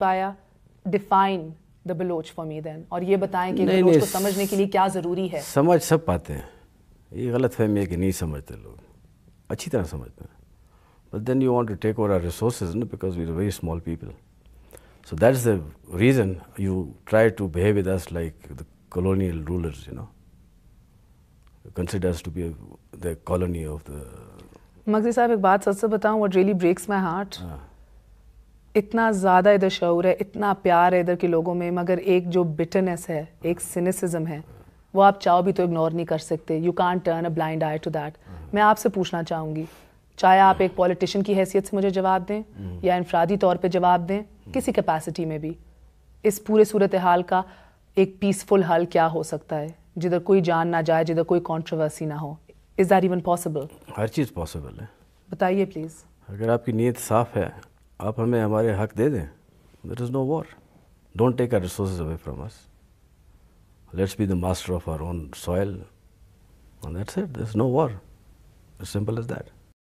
पाया define the Baloch for me then और ये बताएं कि नहीं, बलोच को समझने के लिए क्या ज़रूरी है समझ सब पाते हैं ये गलत फहमी है कि नहीं समझते लोग अच्छी तरह समझते हैं but then you want to take over our resource because we are very small people so that is the reason you try to behave with us like the colonial rulers, you know considers to be the colony of the मगजी साहब एक बात सच से बताऊँ what really breaks my heart इतना ज़्यादा इधर शौर है इतना प्यार है इधर के लोगों में मगर एक जो बिटनेस है एक सिनिसिज्म है वो आप चाहो भी तो इग्नोर नहीं कर सकते you can turn a blind eye to that मैं आपसे पूछना चाहूँगी चाहे आप एक पॉलिटिशियन की हैसियत से मुझे जवाब दें या इनफरादी तौर पर जवाब दें किसी कैपेसिटी में भी इस पूरे सूरत हाल का एक पीसफुल हल क्या हो सकता है जिधर कोई जान ना जाए जिधर कोई कॉन्ट्रोवर्सी ना हो इज़ दैट इवन पॉसिबल हर चीज़ पॉसिबल है बताइए प्लीज़ अगर आपकी नीयत साफ़ है आप हमें हमारे हक दे दें there is no war don't take our resource away from us let's be the master of our own soil that's it this no war simple is that